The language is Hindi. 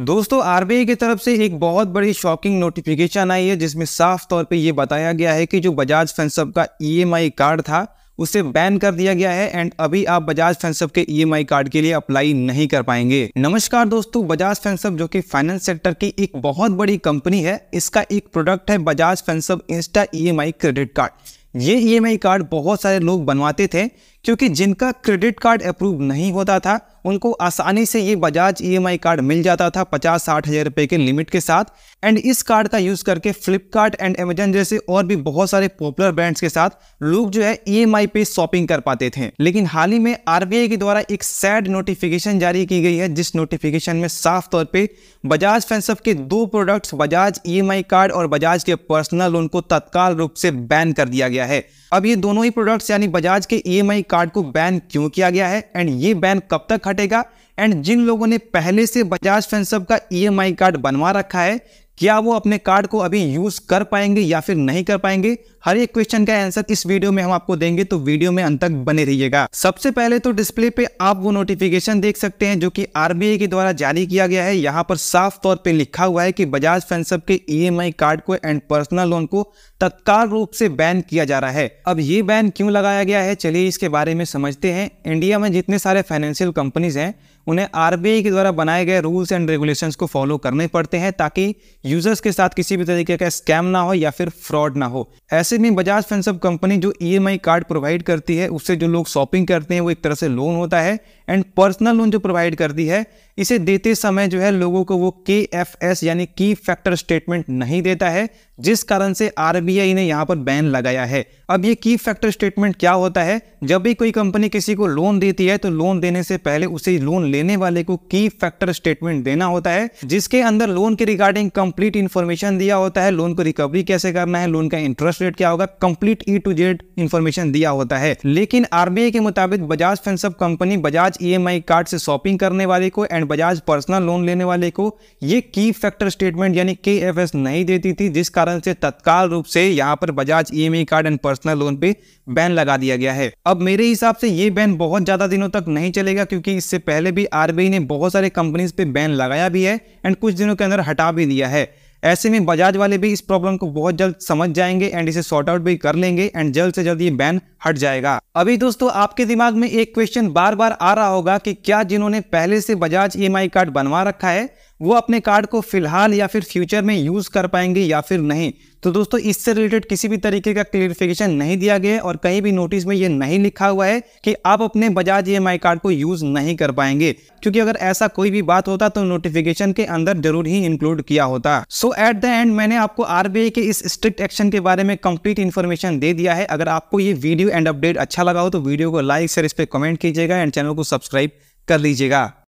दोस्तों आर की तरफ से एक बहुत बड़ी शॉकिंग नोटिफिकेशन आई है जिसमें साफ तौर पे ये बताया गया है कि जो बजाज फैंसअप का ई e कार्ड था उसे बैन कर दिया गया है एंड अभी आप बजाज फैंसअप के ई e कार्ड के लिए अप्लाई नहीं कर पाएंगे नमस्कार दोस्तों बजाज फैंसअप जो कि फाइनेंस सेक्टर की एक बहुत बड़ी कंपनी है इसका एक प्रोडक्ट है Bajaj Finserv insta E credit card ये ई e कार्ड बहुत सारे लोग बनवाते थे क्योंकि जिनका क्रेडिट कार्ड अप्रूव नहीं होता था उनको आसानी से ये बजाज ई e कार्ड मिल जाता था पचास साठ हज़ार रुपये के लिमिट के साथ एंड इस कार्ड का यूज़ करके फ्लिपकार्ट एंड अमेजन जैसे और भी बहुत सारे पॉपुलर ब्रांड्स के साथ लोग जो है ई e पे शॉपिंग कर पाते थे लेकिन हाल ही में आर के द्वारा एक सैड नोटिफिकेशन जारी की गई है जिस नोटिफिकेशन में साफ तौर पर बजाज फैंसअप के दो products Bajaj E e card और बजाज के पर्सनल लोन को तत्काल रूप से बैन कर दिया गया है अब ये दोनों ही प्रोडक्ट्स यानी बजाज के ई कार्ड कार्ड को बैन क्यों किया गया है एंड ये बैन कब तक हटेगा एंड जिन लोगों ने पहले से बजाज फैंसअप का ई e कार्ड बनवा रखा है क्या वो अपने कार्ड को अभी यूज कर पाएंगे या फिर नहीं कर पाएंगे हर एक क्वेश्चन का आंसर इस वीडियो में हम आपको देंगे तो वीडियो में अंत तक बने रहिएगा सबसे पहले तो डिस्प्ले पे आप वो नोटिफिकेशन देख सकते हैं जो कि आरबीआई के द्वारा जारी किया गया है यहाँ पर साफ तौर पे लिखा हुआ है कि बजाज फैंसअप के ई e कार्ड को एंड पर्सनल लोन को तत्काल रूप से बैन किया जा रहा है अब ये बैन क्यों लगाया गया है चलिए इसके बारे में समझते हैं इंडिया में जितने सारे फाइनेंशियल कंपनीज हैं उन्हें आरबीआई के द्वारा बनाए गए रूल्स एंड रेगुलेशंस को फॉलो करने पड़ते हैं ताकि यूजर्स के साथ किसी भी तरीके का स्कैम ना हो या फिर फ्रॉड ना हो ऐसे में बजाज फेंसअप कंपनी जो ई e कार्ड प्रोवाइड करती है उससे जो लोग शॉपिंग करते हैं वो एक तरह से लोन होता है एंड पर्सनल लोन जो प्रोवाइड करती है इसे देते समय जो है लोगों को वो के एफ एस यानी की फैक्टर स्टेटमेंट नहीं देता है जिस कारण से आरबीआई ने यहाँ पर बैन लगाया है अब ये की फैक्टर स्टेटमेंट क्या होता है जब भी कोई कंपनी किसी को लोन देती है तो लोन देने से पहले उसे लोन लेने वाले को की फैक्टर स्टेटमेंट देना होता है जिसके अंदर लोन के रिगार्डिंग कंपनी कंप्लीट इन्फॉर्मेशन दिया होता है लोन को रिकवरी कैसे करना है लोन का इंटरेस्ट रेट क्या होगा complete A to Z information दिया होता है लेकिन आरबीआई के मुताबिक Bajaj Finserv company Bajaj E card से शॉपिंग करने वाले को एंड बजाज पर्सनल लोन लेने वाले को ये की फैक्टर स्टेटमेंट यानी के नहीं देती थी जिस कारण से तत्काल रूप से यहाँ पर Bajaj E card and personal loan पे बैन लगा दिया गया है अब मेरे हिसाब से ये बैन बहुत ज्यादा दिनों तक नहीं चलेगा क्योंकि इससे पहले भी आरबीआई ने बहुत सारे कंपनीज पे बैन लगाया भी है एंड कुछ दिनों के अंदर हटा भी दिया है ऐसे में बजाज वाले भी इस प्रॉब्लम को बहुत जल्द समझ जाएंगे एंड इसे सॉर्ट आउट भी कर लेंगे एंड जल्द से जल्द ये बैन हट जाएगा अभी दोस्तों आपके दिमाग में एक क्वेश्चन बार बार आ रहा होगा कि क्या जिन्होंने पहले से बजाज ई e कार्ड बनवा रखा है वो अपने कार्ड को फिलहाल या फिर फ्यूचर में यूज़ कर पाएंगे या फिर नहीं तो दोस्तों इससे रिलेटेड किसी भी तरीके का क्लियरिफिकेशन नहीं दिया गया और कहीं भी नोटिस में ये नहीं लिखा हुआ है कि आप अपने बजाज ई e कार्ड को यूज़ नहीं कर पाएंगे क्योंकि अगर ऐसा कोई भी बात होता तो नोटिफिकेशन के अंदर जरूर ही इंक्लूड किया होता सो एट द एंड मैंने आपको आरबीआई के इस स्ट्रिक्ट एक्शन के बारे में कंप्लीट इन्फॉर्मेशन दे दिया है अगर आपको ये वीडियो एंड अपडेट अच्छा लगा हो तो वीडियो को लाइक शेयर इस पर कमेंट कीजिएगा एंड चैनल को सब्सक्राइब कर लीजिएगा